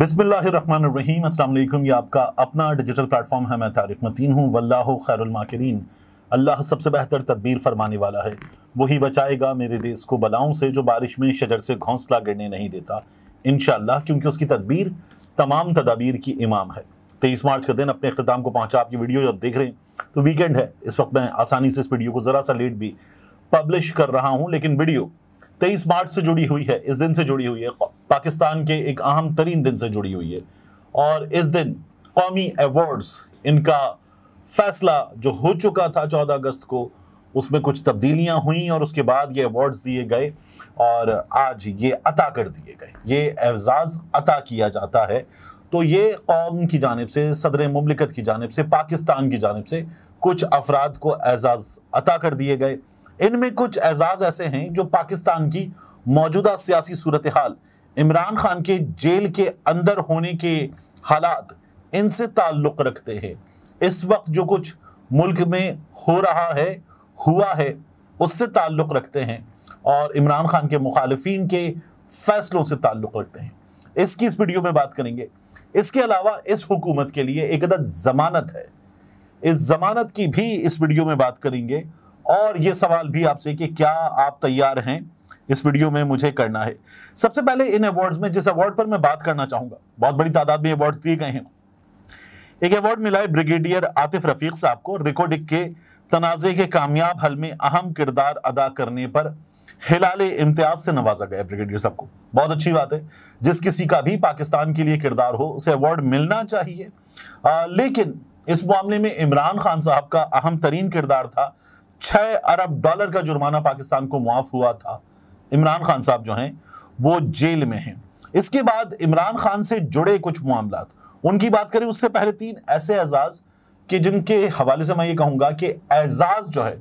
बिसमीम अल्लाम ये आपका अपना डिजिटल प्लेटफॉर्म है मैं तारिक मतीन हूँ वल्ला खैरमाकरीन अल्लाह सबसे बेहतर तदबीर फरमाने वाला है वही बचाएगा मेरे देश को बलाओं से जो बारिश में शजर से घोंसला गिरने नहीं देता इन क्योंकि उसकी तदबीर तमाम तदाबीर की इमाम है तेईस मार्च का दिन अपने अख्ताम को पहुँचा आपकी वीडियो जब देख रहे हैं तो वीकेंड है इस वक्त मैं आसानी से इस वीडियो को ज़रा सा लेट भी पब्लिश कर रहा हूँ लेकिन वीडियो तेईस मार्च से जुड़ी हुई है इस दिन से जुड़ी हुई है पाकिस्तान के एक अहम तरीन दिन से जुड़ी हुई है और इस दिन कौमी अवार्ड्स इनका फैसला जो हो चुका था चौदह अगस्त को उसमें कुछ तब्दीलियां हुई और उसके बाद ये अवार्ड्स दिए गए और आज ये अता कर दिए गए ये एजाज़ अता किया जाता है तो ये कौम की जानब से सदर ममलिकत की जानब से पाकिस्तान की जानब से कुछ अफराद को एजाज़ अता कर दिए गए इनमें कुछ एजाज़ ऐसे हैं जो पाकिस्तान की मौजूदा सियासी सूरत हाल इमरान खान के जेल के अंदर होने के हालात इनसे ताल्लुक़ रखते हैं इस वक्त जो कुछ मुल्क में हो रहा है हुआ है उससे ताल्लुक़ रखते हैं और इमरान खान के मुखालफन के फैसलों से ताल्लुक़ रखते हैं इसकी इस वीडियो में बात करेंगे इसके अलावा इस हुकूमत के लिए एक अदद ज़मानत है इस ज़मानत की भी इस वीडियो में बात करेंगे और ये सवाल भी आपसे कि क्या आप तैयार हैं इस वीडियो में मुझे करना है सबसे पहले इन अवार्ड्स में जिस अवार्ड पर मैं बात करना चाहूंगा बहुत बड़ी तादाद में अवार्ड दिए गए हैं एक अवार्ड मिला है ब्रिगेडियर आतिफ रफीक साहब को रिकॉर्डिक के तनाज़े के कामयाब हल में अहम किरदार अदा करने पर हिलाल इम्तियाज से नवाजा गया ब्रिगेडियर साहब को बहुत अच्छी बात है जिस किसी का भी पाकिस्तान के लिए किरदार हो उसे अवार्ड मिलना चाहिए आ, लेकिन इस मामले में इमरान खान साहब का अहम तरीन किरदार था छः अरब डॉलर का जुर्माना पाकिस्तान को मुआफ हुआ था इमरान खान साहब जो हैं वो जेल में हैं इसके बाद इमरान खान से जुड़े कुछ मामला उनकी बात करें उससे पहले तीन ऐसे एजाज कि जिनके हवाले से मैं ये कहूँगा कि एजाज जो है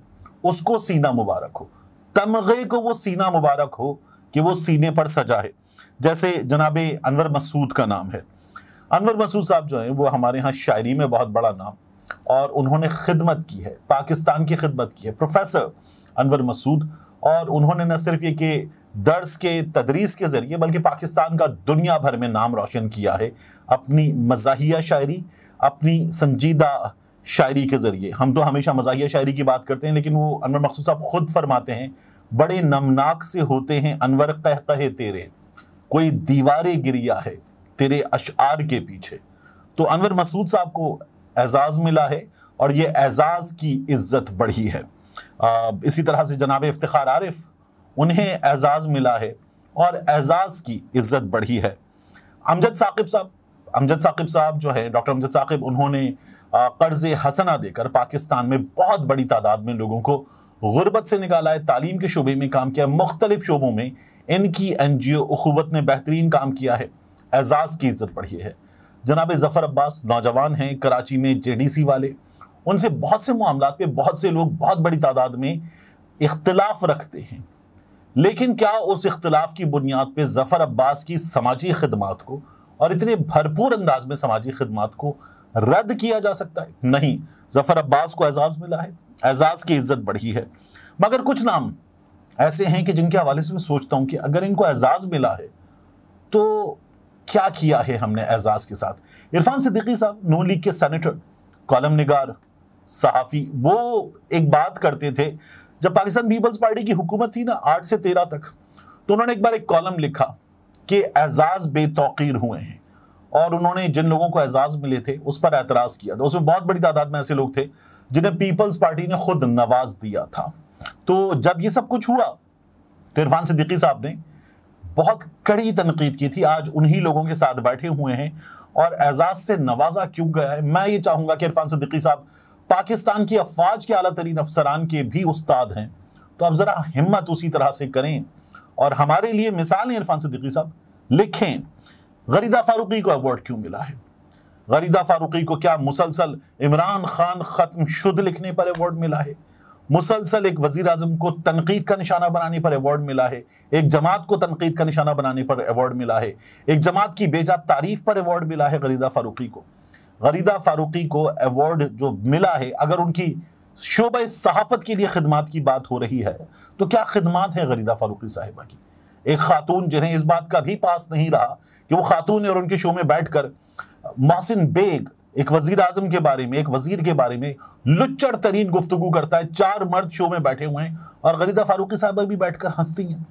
उसको सीना मुबारक हो तमगे को वो सीना मुबारक हो कि वो सीने पर सजा है जैसे जनाब अनवर मसूद का नाम है अनवर मसूद साहब जो हैं वो हमारे यहाँ शायरी में बहुत बड़ा नाम और उन्होंने खिदमत की है पाकिस्तान की खिदमत की है प्रोफेसर अनवर मसूद और उन्होंने न सिर्फ ये कि दर्स के तदरीस के ज़रिए बल्कि पाकिस्तान का दुनिया भर में नाम रोशन किया है अपनी मजाहिया शायरी अपनी संजीदा शायरी के ज़रिए हम तो हमेशा मजाहिया शायरी की बात करते हैं लेकिन वो अनवर मखसूस साहब खुद फरमाते हैं बड़े नमनाक से होते हैं अनवर कह कहे तेरे कोई दीवार गिरिया है तेरे अशार के पीछे तो अनवर मसूद साहब को एजाज़ मिला है और ये एजाज़ की इज्जत बढ़ी है इसी तरह से जनाब इफ्तार आरिफ उन्हें एजाज़ मिला है और एजाज़ की इज्जत बढ़ी है अमजद साकिब साहब अमजद साकिब साहब जो है डॉक्टर अमजद साकिब उन्होंने कर्ज हसना देकर पाकिस्तान में बहुत बड़ी तादाद में लोगों को गुर्बत से निकाला है तालीम के शुबे में काम किया मुख्तलिफ शोबों में इनकी एन जी ओ अखूबत ने बेहतरीन काम किया है एजाज़ की इज्जत बढ़ी है जनाब ज़फ़र अब्बास नौजवान हैं कराची में जे डी सी वाले उनसे बहुत से मामला पे बहुत से लोग बहुत बड़ी तादाद में इख्तलाफ रखते हैं लेकिन क्या उस इख्तलाफ की बुनियाद पर जफ़र अब्बास की समाजी खदमात को और इतने भरपूर अंदाज में समाजी खदमात को रद्द किया जा सकता है नहीं जफ़र अब्बास को एजाज़ मिला है एजाज़ की इज्जत बढ़ी है मगर कुछ नाम ऐसे हैं कि जिनके हवाले से मैं सोचता हूँ कि अगर इनको एजाज़ मिला है तो क्या किया है हमने एजाज़ के साथ इरफान सिद्दीकी साहब नू लीग के सेनेटर कॉलम निगार सहाफ़ी वो एक बात करते थे जब पाकिस्तान पीपल्स पार्टी की हुकूमत थी ना आठ से तेरह तक तो उन्होंने एक बार एक कॉलम लिखा कि एजाज बेतौकीर हुए हैं और उन्होंने जिन लोगों को एजाज मिले थे उस पर एतराज़ किया था उसमें बहुत बड़ी तादाद में ऐसे लोग थे जिन्हें पीपल्स पार्टी ने खुद नवाज दिया था तो जब ये सब कुछ हुआ तो इरफान सिद्दीकी साहब ने बहुत कड़ी तनकीद की थी आज उन्हीं लोगों के साथ बैठे हुए हैं और एजाज से नवाजा क्यों गया है मैं ये चाहूंगा कि इरफान सिद्दीकी साहब पाकिस्तान की अफवाज के अला तरीन अफसरान के भी उस्ताद हैं तो आप ज़रा हिम्मत उसी तरह से करें और हमारे लिए मिसाल इरफान सदीकी साहब लिखें गरीदा फारूकी को अवार्ड क्यों मिला है गरीदा फारूकी को क्या मुसलसल इमरान खान ख़त्म शुद्ध लिखने पर अवार्ड मिला है मुसलसल एक वजीर अजम को तनकीद का निशाना बनाने पर अवार्ड मिला है एक जमात को तनकीद का निशाना बनाने पर अवार्ड मिला है एक जमात की बेजा तारीफ पर अवार्ड मिला है गरीदा फारूकी को गरीदा फारूकी को अवार्ड जो मिला है अगर उनकी शोब सहाफ़त के लिए खदमात की बात हो रही है तो क्या खदमात है गरीदा फारूकी साहिबा की एक खातून जिन्हें इस बात का भी पास नहीं रहा कि वो खातून और उनके शो में बैठ कर मोहसिन बेग एक वजीर आजम के बारे में एक वजीर के बारे में लुच्चड़ तरीन गुफ्तु करता है चार मर्द शो में बैठे हुए हैं और गरीदा फारूकी साहबा भी बैठ कर हंसती हैं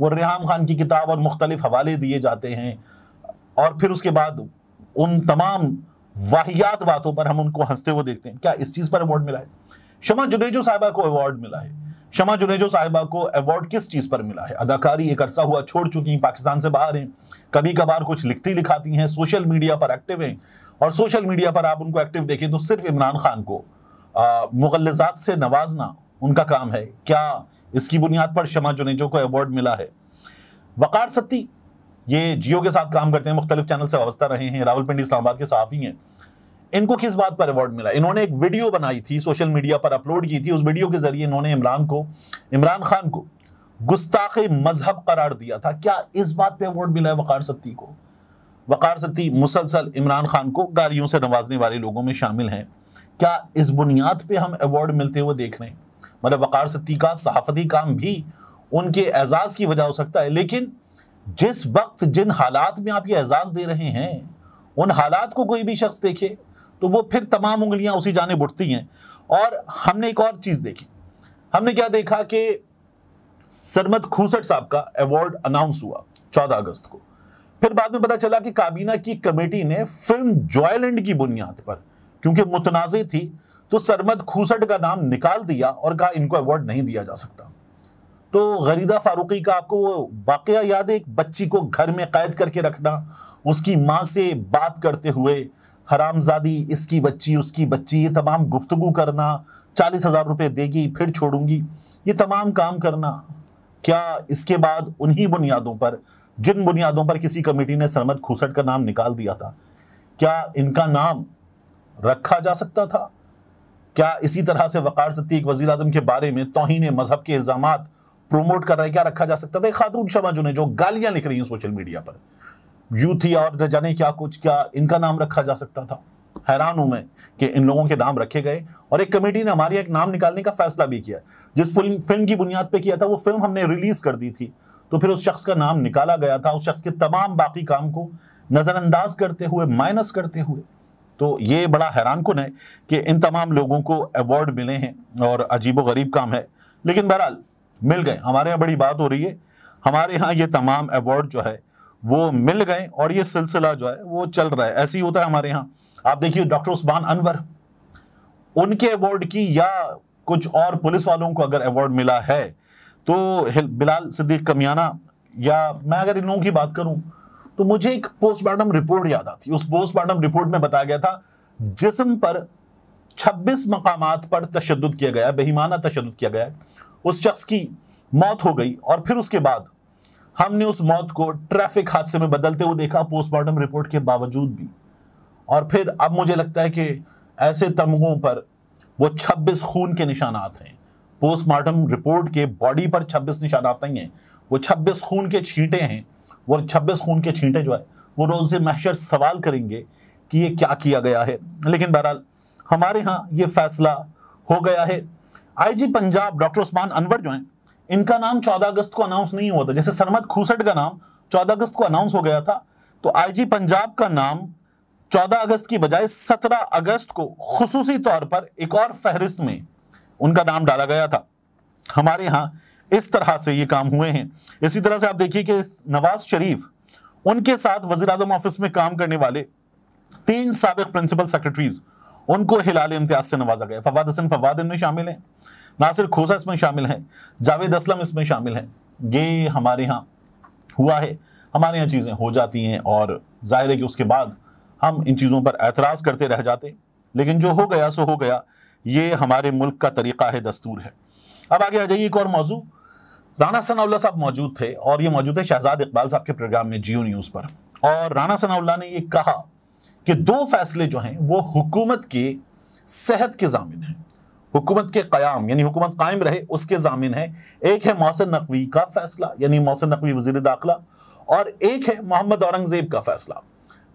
वो रेहम खान की किताब और मुख्तलिफ हवाले दिए जाते हैं और फिर उसके बाद उन तमाम वाहियात बातों पर हम उनको हंसते हुए देखते हैं क्या इस चीज़ पर अवार्ड मिला है शमा जुनेजो साहिबा को अवार्ड मिला है शमा जुनेजो साहिबा को अवार्ड किस चीज़ पर मिला है अदाकारी एक अरसा हुआ छोड़ चुकी हैं पाकिस्तान से बाहर हैं कभी कभार कुछ लिखती लिखाती हैं सोशल मीडिया पर एक्टिव हैं और सोशल मीडिया पर आप उनको एक्टिव देखें तो सिर्फ इमरान खान को मुगलजात से नवाजना उनका काम है क्या इसकी बुनियाद पर शमा जुनेजो को अवार्ड मिला है वकार सत्ती ये जियो के साथ काम करते हैं मुख्तलिफ चैनल से वाबस्ता रहे हैं रावलपिंडी इस्लामाबाद के सहाफ़ी हैं इनको किस बात पर अवार्ड मिला इन्होंने एक वीडियो बनाई थी सोशल मीडिया पर अपलोड की थी उस वीडियो के जरिए इन्होंने इमरान को इमरान खान को गुस्ताख मजहब करार दिया था क्या इस बात पर अवार्ड मिला है वकार सत्ती को वकार सत्ती मुसलसल इमरान खान को गालियों से नवाजने वाले लोगों में शामिल हैं क्या इस बुनियाद पर हम अवार्ड मिलते हुए देख रहे हैं मतलब वकार सत्ती का सहाफ़ती काम भी उनके एजाज़ की वजह हो सकता है लेकिन जिस वक्त जिन हालात में आप ये एजाज़ दे रहे हैं उन हालात को कोई भी शख्स देखे तो वो फिर तमाम उंगलियां उसी जाने बुटती हैं और हमने एक और चीज़ देखी हमने क्या देखा कि सरमद खूसट साहब का अवार्ड अनाउंस हुआ चौदह अगस्त को फिर बाद में पता चला कि काबीना की कमेटी ने फिल्म जॉयलैंड की बुनियाद पर क्योंकि मुतनाज़ थी तो सरमद खूसट का नाम निकाल दिया और कहा इनको अवार्ड नहीं दिया जा सकता तो गरीदा फारूकी का आपको वो वाक़ याद है एक बच्ची को घर में कैद करके रखना उसकी माँ से बात करते हुए हरामजादी इसकी बच्ची उसकी बच्ची ये तमाम गुफ्तु करना चालीस हज़ार रुपये देगी फिर छोड़ूंगी ये तमाम काम करना क्या इसके बाद उन्हीं बुनियादों पर जिन बुनियादों पर किसी कमेटी ने सरमद खूसट का नाम निकाल दिया था क्या इनका नाम रखा जा सकता था क्या इसी तरह से वक़ार सत्तीक वजीर अजम के बारे में तोहन मज़हब के इल्ज़ाम प्रोमोट कर रहा है क्या रखा जा सकता था खातून शमा जुने जो गालियां लिख रही हैं सोशल मीडिया पर यूथी और जाने क्या कुछ क्या इनका नाम रखा जा सकता था हैरान हूं मैं कि इन लोगों के नाम रखे गए और एक कमेटी ने हमारे एक नाम निकालने का फैसला भी किया जिस फिल्म फिल्म की बुनियाद पे किया था वो फिल्म हमने रिलीज कर दी थी तो फिर उस शख्स का नाम निकाला गया था उस शख्स के तमाम बाकी काम को नज़रअंदाज करते हुए माइनस करते हुए तो ये बड़ा हैरान कन है कि इन तमाम लोगों को अवार्ड मिले हैं और अजीब गरीब काम है लेकिन बहरहाल मिल गए हमारे यहाँ बड़ी बात हो रही है हमारे यहाँ ये तमाम अवार्ड जो है वो मिल गए और ये सिलसिला जो है वो चल रहा है ऐसे ही होता है हमारे यहाँ आप देखिए डॉक्टर उस्मान अनवर उनके अवार्ड की या कुछ और पुलिस वालों को अगर अवार्ड मिला है तो बिलाल सिद्दीक कमियाना या मैं अगर इन लोगों की बात करूं तो मुझे एक पोस्टमार्टम रिपोर्ट याद आती उस पोस्टमार्टम रिपोर्ट में बताया गया था जिसम पर 26 मकाम पर तशद किया गया बेहिमाना तशद किया गया उस शख्स की मौत हो गई और फिर उसके बाद हमने उस मौत को ट्रैफिक हादसे में बदलते हुए देखा पोस्टमार्टम रिपोर्ट के बावजूद भी और फिर अब मुझे लगता है कि ऐसे तमगों पर वो 26 खून के निशानात हैं पोस्टमार्टम रिपोर्ट के बॉडी पर 26 निशानात नहीं हैं वो 26 खून के छींटे हैं वो 26 खून के छींटे जो है वो रोज़ महशर सवाल करेंगे कि ये क्या किया गया है लेकिन बहरहाल हमारे यहाँ ये फैसला हो गया है आईजी पंजाब डॉक्टर उस्मान अनवर जो हैं इनका नाम 14 अगस्त को अनाउंस नहीं हुआ था जैसे सरमद खूसट का नाम 14 अगस्त को अनाउंस हो गया था तो आईजी पंजाब का नाम 14 अगस्त की बजाय 17 अगस्त को खसूसी तौर पर एक और फहरिस्त में उनका नाम डाला गया था हमारे यहाँ इस तरह से ये काम हुए हैं इसी तरह से आप देखिए कि नवाज शरीफ उनके साथ वजी ऑफिस में काम करने वाले तीन सबक प्रिंसिपल सेक्रेटरीज़ उनको हिलाल इम्तियाज से नवाजा गया फवाद हसन फवाद इनमें शामिल हैं नासिर खोसा इसमें शामिल हैं जावेद असलम इसमें शामिल हैं ये हमारे यहाँ हुआ है हमारे यहाँ चीज़ें हो जाती हैं और जाहिर है कि उसके बाद हम इन चीज़ों पर एतराज़ करते रह जाते लेकिन जो हो गया सो हो गया ये हमारे मुल्क का तरीक़ा है दस्तूर है अब आगे आ जाइए एक और मौजू राना सनाउल्ला साहब मौजूद थे और ये मौजूद है शहजाद इकबाल साहब के प्रोग्राम में जियो न्यूज़ पर और राना सनाउल्ला ने ये कहा कि दो फैसले जो हैं वो हुकूमत की सेहत के जामिन हैं हुकूमत के क्याम यानी हुकूमत कायम रहे उसके जामिन है एक है मौसन नकवी का फैसला यानी मौसन नकवी वजीर दाखिला और एक है मोहम्मद औरंगज़ेब का फैसला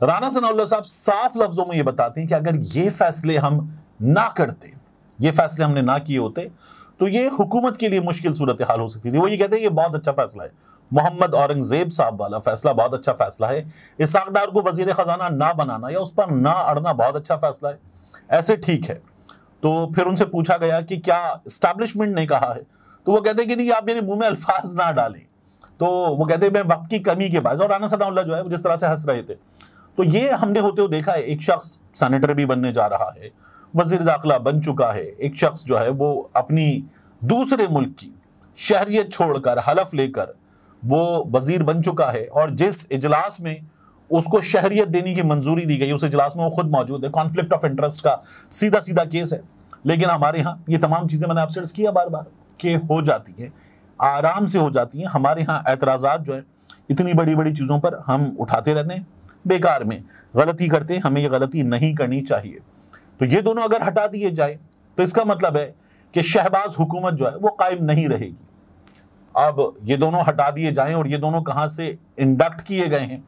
राना सना साहब साफ लफ्ज़ों में ये बताते हैं कि अगर ये फैसले हम ना करते ये फैसले हमने ना किए होते तो ये हुकूमत के लिए मुश्किल सूरत हाल हो सकती थी वो ये कहते हैं ये बहुत अच्छा फैसला है मोहम्मद औरंगजेब साहब वाला फैसला बहुत अच्छा फैसला है इसाक डार को वजीर खजाना ना बनाना या उस पर ना अड़ना बहुत अच्छा फैसला है ऐसे ठीक है तो फिर उनसे पूछा गया कि क्या स्टैब्लिशमेंट ने कहा है तो वो कहते कि नहीं आप मेरे मुंह में अल्फाज ना डालें तो वो कहते मैं वक्त की कमी के बाद और राना सदाउल्ला जो है जिस तरह से हंस रहे थे तो ये हमने होते हुए देखा है एक शख्स सेनेटर भी बनने जा रहा है वजीर दाखिला बन चुका है एक शख्स जो है वो अपनी दूसरे मुल्क की शहरियत छोड़कर हलफ लेकर वो वजीर बन चुका है और जिस इजलास में उसको शहरियत देने की मंजूरी दी गई उस इजलास में वो खुद मौजूद है कॉन्फ्लिक्ट ऑफ इंटरेस्ट का सीधा सीधा केस है लेकिन हमारे यहाँ ये तमाम चीज़ें मैंने आपसे किया बार बार कि हो जाती है आराम से हो जाती हैं हमारे यहाँ एतराज़ा जो है इतनी बड़ी बड़ी चीज़ों पर हम उठाते रहते हैं बेकार में गलती करते हैं हमें ये गलती नहीं करनी चाहिए तो ये दोनों अगर हटा दिए जाए तो इसका मतलब है कि शहबाज हुकूमत जो है वो कायम नहीं रहेगी अब ये दोनों हटा दिए जाएं और ये दोनों कहाँ से इंडक्ट किए गए हैं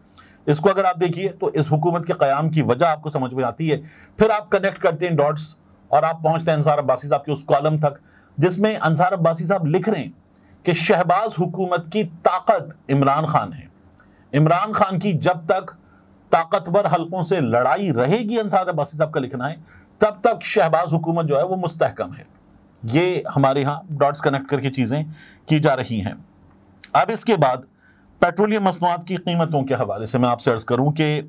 इसको अगर आप देखिए तो इस हुकूमत के क़्याम की वजह आपको समझ में आती है फिर आप कनेक्ट करते हैं डॉट्स और आप पहुँचते हैं अंसार अब्बासी साहब के उस कॉलम तक जिसमें अंसार अब्बासी साहब लिख रहे हैं कि शहबाज हुकूमत की ताकत इमरान खान है इमरान खान की जब तक ताकतवर हल्कों से लड़ाई रहेगी अंसार अब्बासी साहब का लिखना है तब तक शहबाज हुकूमत जो है वो मुस्तकम है ये हमारे यहाँ डॉट्स कनेक्ट करके चीज़ें की जा रही हैं अब इसके बाद पेट्रोलियम मसनूआत की कीमतों के हवाले से मैं आपसे अर्ज़ करूँ कि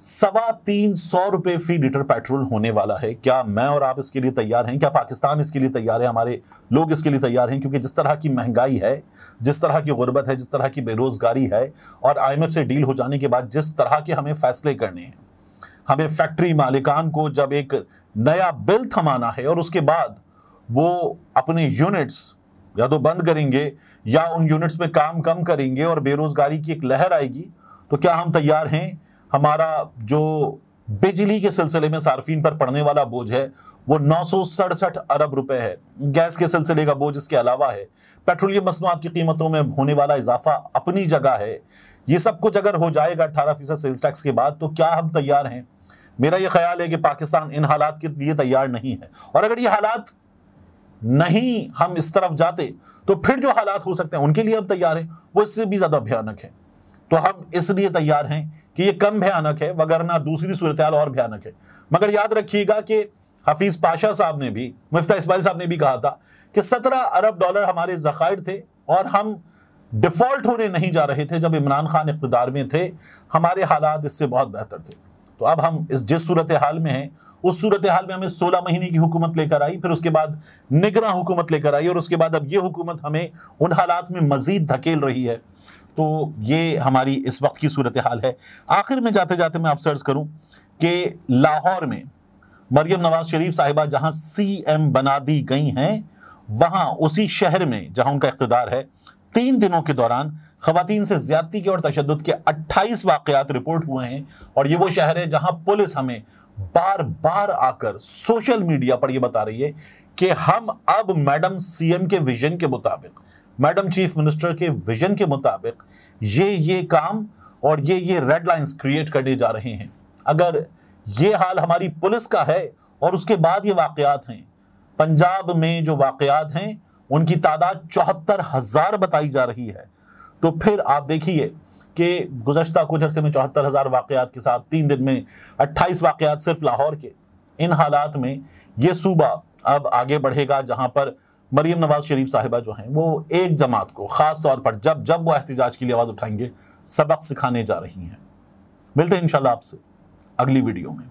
सवा तीन सौ रुपये फी लीटर पेट्रोल होने वाला है क्या मैं और आप इसके लिए तैयार हैं क्या पाकिस्तान इसके लिए तैयार है हमारे लोग इसके लिए तैयार हैं क्योंकि जिस तरह की महंगाई है जिस तरह की गुर्बत है जिस तरह की बेरोज़गारी है और आईएमएफ से डील हो जाने के बाद जिस तरह के हमें फ़ैसले करने हैं हमें फैक्ट्री मालिकान को जब एक नया बिल थमाना है और उसके बाद वो अपने यूनिट्स या तो बंद करेंगे या उन यूनिट्स में काम कम करेंगे और बेरोजगारी की एक लहर आएगी तो क्या हम तैयार हैं हमारा जो बिजली के सिलसिले में सार्फिन पर पड़ने वाला बोझ है वो नौ अरब रुपए है गैस के सिलसिले का बोझ इसके अलावा है पेट्रोलियम मसनूआत की कीमतों में होने वाला इजाफा अपनी जगह है ये सब कुछ अगर हो जाएगा अट्ठारह फीसद सेल्स टैक्स के बाद तो क्या हम तैयार हैं मेरा ये ख्याल है कि पाकिस्तान इन हालात के लिए तैयार नहीं है और अगर ये हालात नहीं हम इस तरफ जाते तो फिर जो हालात हो सकते हैं उनके लिए हम तैयार हैं वो इससे भी ज़्यादा भयानक है तो हम इसलिए तैयार हैं कि ये कम भयानक है वगरना दूसरी सूरत और भयानक है मगर याद रखिएगा कि हफीज़ पाशा साहब ने भी मुफ्ता इसमाइल साहब ने भी कहा था कि सत्रह अरब डॉलर हमारे ज़खायर थे और हम डिफ़ॉल्ट होने नहीं जा रहे थे जब इमरान खान इकतदार में थे हमारे हालात इससे बहुत बेहतर थे तो अब हम इस जिस सूरत हाल में हैं उस सूरत हाल में हमें 16 महीने की हुकूमत लेकर आई फिर उसके बाद निगरा हुकूमत लेकर आई और उसके बाद अब ये हुकूमत हमें उन हालात में मजीद धकेल रही है तो ये हमारी इस वक्त की सूरत हाल है आखिर में जाते जाते मैं आपसे अर्ज करूँ कि लाहौर में मरियम नवाज शरीफ साहिबा जहाँ सी एम बना दी गई हैं वहाँ उसी शहर में जहाँ उनका इकतदार है तीन दिनों के दौरान खातन से ज्यादती के और तशद के अट्ठाईस वाकयात रिपोर्ट हुए हैं और ये वो शहर है जहां पुलिस हमें बार बार आकर सोशल मीडिया पर यह बता रही है कि हम अब मैडम सीएम के विजन के मुताबिक मैडम चीफ मिनिस्टर के विजन के मुताबिक ये ये काम और ये ये रेड लाइंस क्रिएट करने जा रहे हैं अगर ये हाल हमारी पुलिस का है और उसके बाद ये वाकयात हैं पंजाब में जो वाकयात हैं उनकी तादाद चौहत्तर हजार बताई जा रही है तो फिर आप देखिए कि गुजशत कुछ अरसे में चौहत्तर हजार वाकयात के साथ तीन दिन में अट्ठाईस वाकयात सिर्फ लाहौर के इन हालात में ये सूबा अब आगे बढ़ेगा जहाँ पर मरियम नवाज शरीफ साहिबा जो हैं वो एक जमात को ख़ास तौर पर जब जब वो एहतजाज के लिए आवाज़ उठाएंगे सबक सिखाने जा रही हैं मिलते हैं इन आपसे अगली वीडियो में